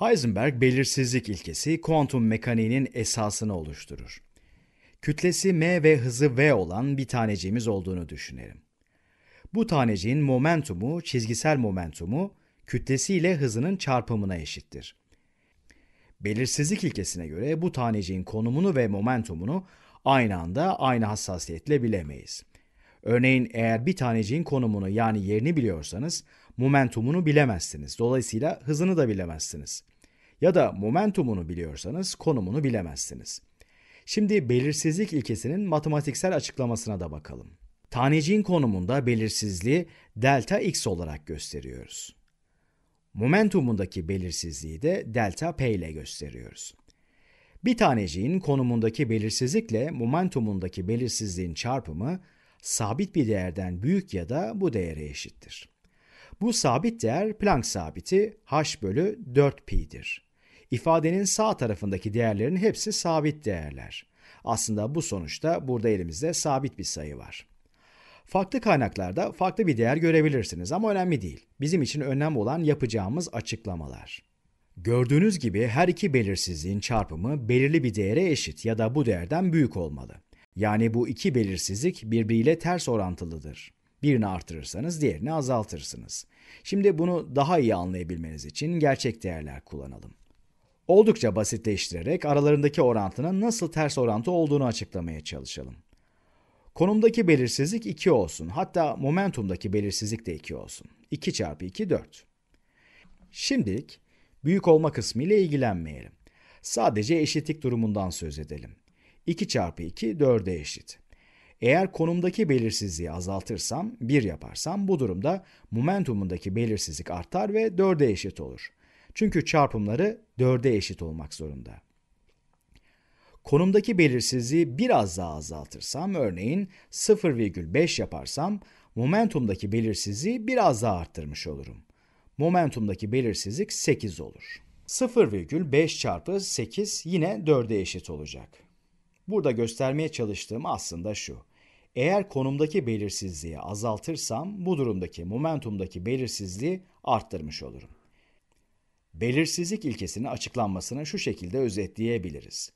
Heisenberg belirsizlik ilkesi kuantum mekaniğinin esasını oluşturur. Kütlesi m ve hızı v olan bir taneciğimiz olduğunu düşünelim. Bu taneciğin momentumu, çizgisel momentumu, kütlesi ile hızının çarpımına eşittir. Belirsizlik ilkesine göre bu taneciğin konumunu ve momentumunu aynı anda aynı hassasiyetle bilemeyiz. Örneğin eğer bir taneciğin konumunu yani yerini biliyorsanız momentumunu bilemezsiniz. Dolayısıyla hızını da bilemezsiniz. Ya da momentumunu biliyorsanız konumunu bilemezsiniz. Şimdi belirsizlik ilkesinin matematiksel açıklamasına da bakalım. Taneciğin konumunda belirsizliği delta x olarak gösteriyoruz. Momentumundaki belirsizliği de delta p ile gösteriyoruz. Bir taneciğin konumundaki belirsizlikle momentumundaki belirsizliğin çarpımı sabit bir değerden büyük ya da bu değere eşittir. Bu sabit değer Planck sabiti h bölü 4pi'dir. İfadenin sağ tarafındaki değerlerin hepsi sabit değerler. Aslında bu sonuçta burada elimizde sabit bir sayı var. Farklı kaynaklarda farklı bir değer görebilirsiniz ama önemli değil. Bizim için önemli olan yapacağımız açıklamalar. Gördüğünüz gibi her iki belirsizliğin çarpımı belirli bir değere eşit ya da bu değerden büyük olmalı. Yani bu iki belirsizlik birbiriyle ters orantılıdır. Birini artırırsanız diğerini azaltırsınız. Şimdi bunu daha iyi anlayabilmeniz için gerçek değerler kullanalım. Oldukça basitleştirerek aralarındaki orantının nasıl ters orantı olduğunu açıklamaya çalışalım. Konumdaki belirsizlik 2 olsun. Hatta momentumdaki belirsizlik de 2 olsun. 2 çarpı 2 4. Şimdilik büyük olma kısmı ile ilgilenmeyelim. Sadece eşitlik durumundan söz edelim. 2 çarpı 2 4'e eşit. Eğer konumdaki belirsizliği azaltırsam 1 yaparsam bu durumda momentumundaki belirsizlik artar ve 4'e eşit olur. Çünkü çarpımları 4'e eşit olmak zorunda. Konumdaki belirsizliği biraz daha azaltırsam örneğin 0,5 yaparsam momentumdaki belirsizliği biraz daha arttırmış olurum. Momentumdaki belirsizlik 8 olur. 0,5 çarpı 8 yine 4'e eşit olacak. Burada göstermeye çalıştığım aslında şu. Eğer konumdaki belirsizliği azaltırsam bu durumdaki momentumdaki belirsizliği arttırmış olurum. Belirsizlik ilkesinin açıklanmasını şu şekilde özetleyebiliriz.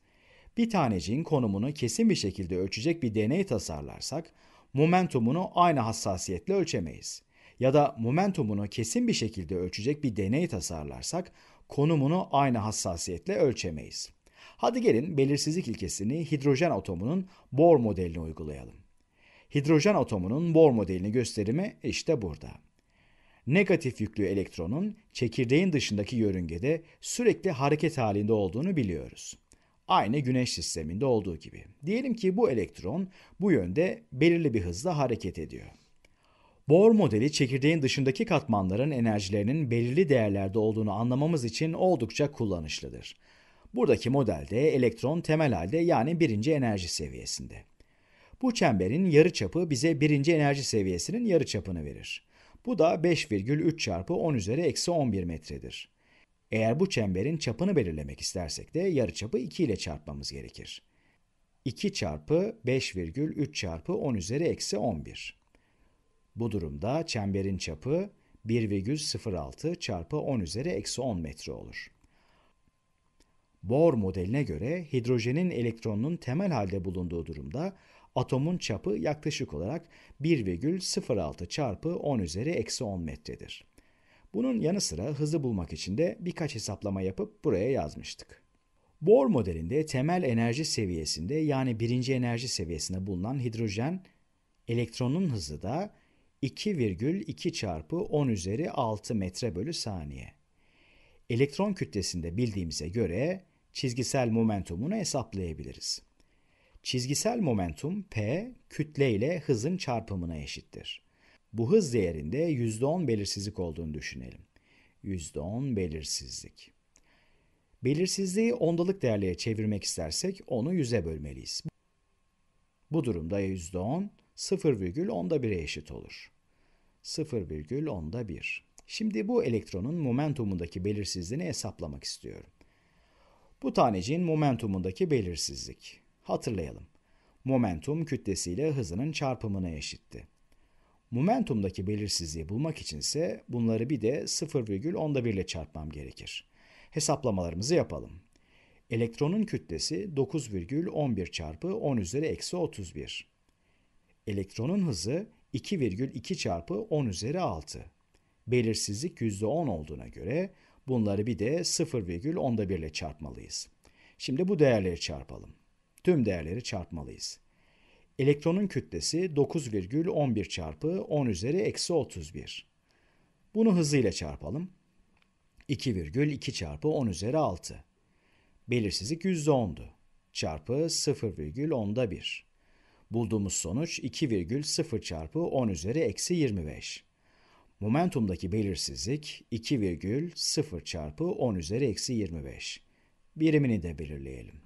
Bir taneciğin konumunu kesin bir şekilde ölçecek bir deney tasarlarsak momentumunu aynı hassasiyetle ölçemeyiz. Ya da momentumunu kesin bir şekilde ölçecek bir deney tasarlarsak konumunu aynı hassasiyetle ölçemeyiz. Hadi gelin belirsizlik ilkesini hidrojen atomunun Bohr modeline uygulayalım. Hidrojen atomunun Bohr modelini gösterimi işte burada. Negatif yüklü elektronun çekirdeğin dışındaki yörüngede sürekli hareket halinde olduğunu biliyoruz. Aynı güneş sisteminde olduğu gibi. Diyelim ki bu elektron bu yönde belirli bir hızla hareket ediyor. Bohr modeli çekirdeğin dışındaki katmanların enerjilerinin belirli değerlerde olduğunu anlamamız için oldukça kullanışlıdır. Buradaki modelde elektron temel halde yani birinci enerji seviyesinde. Bu çemberin yarıçapı bize birinci enerji seviyesinin yarıçapını verir. Bu da 5,3 çarpı 10 üzeri eksi 11 metredir. Eğer bu çemberin çapını belirlemek istersek de yarıçapı 2 ile çarpmamız gerekir. 2 çarpı 5,3 çarpı 10 üzeri eksi 11. Bu durumda çemberin çapı 1,06 çarpı 10 üzeri eksi 10 metre olur. Bohr modeline göre hidrojenin elektronunun temel halde bulunduğu durumda atomun çapı yaklaşık olarak 1,06 çarpı 10 üzeri eksi 10 metredir. Bunun yanı sıra hızı bulmak için de birkaç hesaplama yapıp buraya yazmıştık. Bohr modelinde temel enerji seviyesinde yani birinci enerji seviyesinde bulunan hidrojen elektronun hızı da 2,2 çarpı 10 üzeri 6 metre bölü saniye. Elektron kütlesinde bildiğimize göre çizgisel momentumunu hesaplayabiliriz. Çizgisel momentum P kütle ile hızın çarpımına eşittir. Bu hız değerinde %10 belirsizlik olduğunu düşünelim. %10 belirsizlik. Belirsizliği ondalık değerliğe çevirmek istersek onu 100'e bölmeliyiz. Bu durumda %10 0,10'da 1'e eşit olur. 0,10'da 1. Şimdi bu elektronun momentumundaki belirsizliğini hesaplamak istiyorum. Bu taneciğin momentumundaki belirsizlik. Hatırlayalım. Momentum kütlesiyle hızının çarpımına eşitti. Momentumdaki belirsizliği bulmak için ise bunları bir de 0,1 ile çarpmam gerekir. Hesaplamalarımızı yapalım. Elektronun kütlesi 9,11 çarpı 10 üzeri eksi 31. Elektronun hızı 2,2 çarpı 10 üzeri 6. Belirsizlik %10 olduğuna göre Bunları bir de 0,1 ile çarpmalıyız. Şimdi bu değerleri çarpalım. Tüm değerleri çarpmalıyız. Elektronun kütlesi 9,11 çarpı 10 üzeri eksi 31. Bunu hızıyla çarpalım. 2,2 çarpı 10 üzeri 6. Belirsizlik %10'du. Çarpı 0,10'da 1. Bulduğumuz sonuç 2,0 çarpı 10 üzeri eksi 25. Momentumdaki belirsizlik 2,0 çarpı 10 üzeri eksi 25. Birimini de belirleyelim.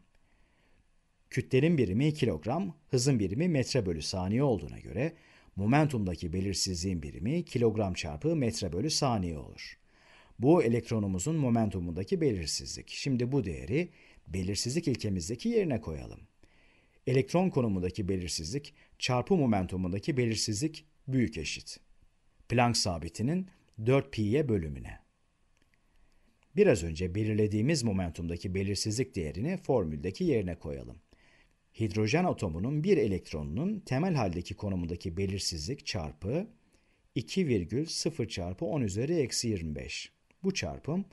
Kütlenin birimi kilogram, hızın birimi metre bölü saniye olduğuna göre momentumdaki belirsizliğin birimi kilogram çarpı metre bölü saniye olur. Bu elektronumuzun momentumundaki belirsizlik. Şimdi bu değeri belirsizlik ilkemizdeki yerine koyalım. Elektron konumundaki belirsizlik çarpı momentumundaki belirsizlik büyük eşit. Planck sabitinin 4 pi'ye bölümüne. Biraz önce belirlediğimiz momentumdaki belirsizlik değerini formüldeki yerine koyalım. Hidrojen atomunun bir elektronunun temel haldeki konumundaki belirsizlik çarpı 2,0 çarpı 10 üzeri eksi 25. Bu çarpım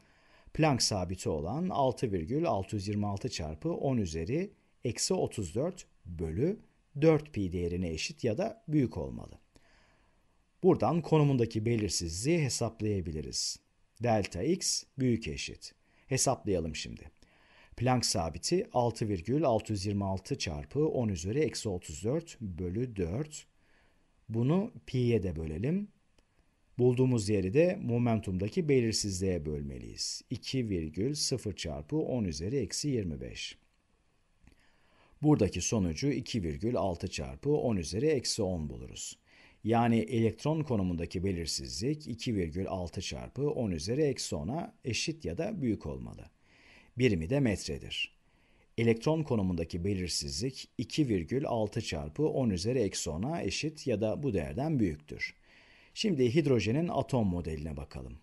Planck sabiti olan 6,626 çarpı 10 üzeri eksi 34 bölü 4 pi değerine eşit ya da büyük olmalı. Buradan konumundaki belirsizliği hesaplayabiliriz. Delta x büyük eşit. Hesaplayalım şimdi. Planck sabiti 6,626 çarpı 10 üzeri eksi 34 bölü 4. Bunu pi'ye de bölelim. Bulduğumuz yeri de momentumdaki belirsizliğe bölmeliyiz. 2,0 çarpı 10 üzeri eksi 25. Buradaki sonucu 2,6 çarpı 10 üzeri eksi 10 buluruz. Yani elektron konumundaki belirsizlik 2,6 çarpı 10 üzeri eksi 10'a eşit ya da büyük olmalı. Birimi de metredir. Elektron konumundaki belirsizlik 2,6 çarpı 10 üzeri eksi 10'a eşit ya da bu değerden büyüktür. Şimdi hidrojenin atom modeline bakalım.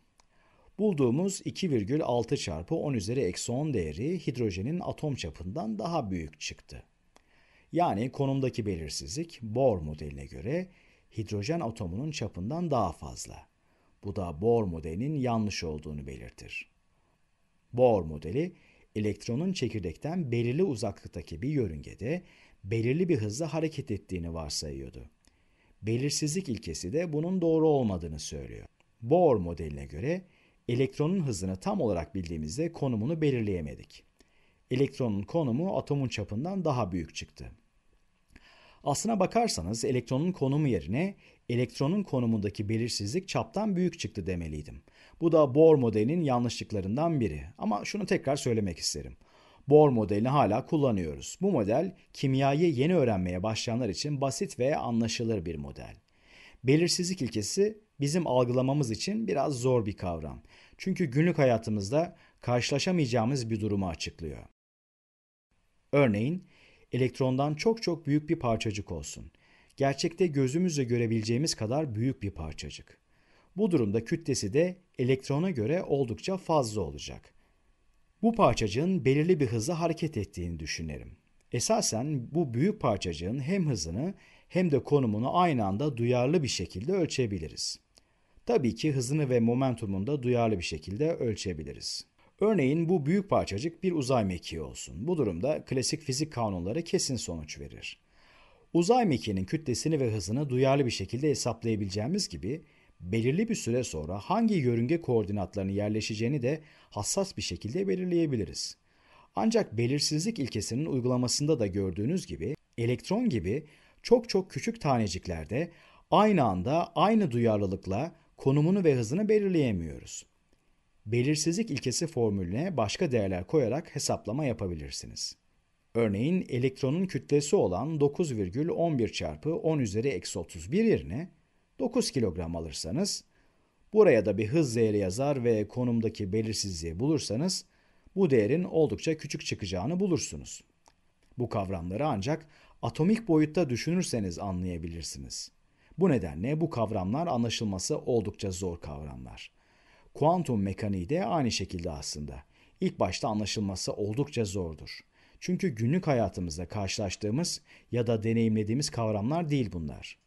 Bulduğumuz 2,6 çarpı 10 üzeri eksi 10 değeri hidrojenin atom çapından daha büyük çıktı. Yani konumdaki belirsizlik Bohr modeline göre hidrojen atomunun çapından daha fazla. Bu da Bohr modelinin yanlış olduğunu belirtir. Bohr modeli elektronun çekirdekten belirli uzaklıktaki bir yörüngede belirli bir hızla hareket ettiğini varsayıyordu. Belirsizlik ilkesi de bunun doğru olmadığını söylüyor. Bohr modeline göre elektronun hızını tam olarak bildiğimizde konumunu belirleyemedik. Elektronun konumu atomun çapından daha büyük çıktı. Aslına bakarsanız elektronun konumu yerine elektronun konumundaki belirsizlik çaptan büyük çıktı demeliydim. Bu da Bohr modelinin yanlışlıklarından biri. Ama şunu tekrar söylemek isterim. Bohr modelini hala kullanıyoruz. Bu model kimyayı yeni öğrenmeye başlayanlar için basit ve anlaşılır bir model. Belirsizlik ilkesi bizim algılamamız için biraz zor bir kavram. Çünkü günlük hayatımızda karşılaşamayacağımız bir durumu açıklıyor. Örneğin elektrondan çok çok büyük bir parçacık olsun. Gerçekte gözümüzle görebileceğimiz kadar büyük bir parçacık. Bu durumda kütlesi de elektrona göre oldukça fazla olacak. Bu parçacığın belirli bir hızla hareket ettiğini düşünelim. Esasen bu büyük parçacığın hem hızını hem de konumunu aynı anda duyarlı bir şekilde ölçebiliriz. Tabii ki hızını ve momentumunu da duyarlı bir şekilde ölçebiliriz. Örneğin bu büyük parçacık bir uzay mekiği olsun. Bu durumda klasik fizik kanunları kesin sonuç verir. Uzay mekiğinin kütlesini ve hızını duyarlı bir şekilde hesaplayabileceğimiz gibi belirli bir süre sonra hangi yörünge koordinatlarını yerleşeceğini de hassas bir şekilde belirleyebiliriz. Ancak belirsizlik ilkesinin uygulamasında da gördüğünüz gibi elektron gibi çok çok küçük taneciklerde aynı anda aynı duyarlılıkla konumunu ve hızını belirleyemiyoruz belirsizlik ilkesi formülüne başka değerler koyarak hesaplama yapabilirsiniz. Örneğin elektronun kütlesi olan 9,11 çarpı 10 üzeri eksi 31 yerine 9 kilogram alırsanız, buraya da bir hız değeri yazar ve konumdaki belirsizliği bulursanız, bu değerin oldukça küçük çıkacağını bulursunuz. Bu kavramları ancak atomik boyutta düşünürseniz anlayabilirsiniz. Bu nedenle bu kavramlar anlaşılması oldukça zor kavramlar. Kuantum mekaniği de aynı şekilde aslında. İlk başta anlaşılması oldukça zordur. Çünkü günlük hayatımızda karşılaştığımız ya da deneyimlediğimiz kavramlar değil bunlar.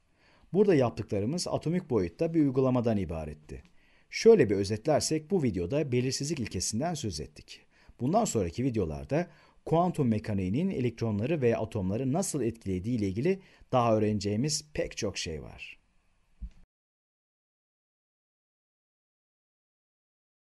Burada yaptıklarımız atomik boyutta bir uygulamadan ibaretti. Şöyle bir özetlersek bu videoda belirsizlik ilkesinden söz ettik. Bundan sonraki videolarda kuantum mekaniğinin elektronları ve atomları nasıl etkilediği ile ilgili daha öğreneceğimiz pek çok şey var.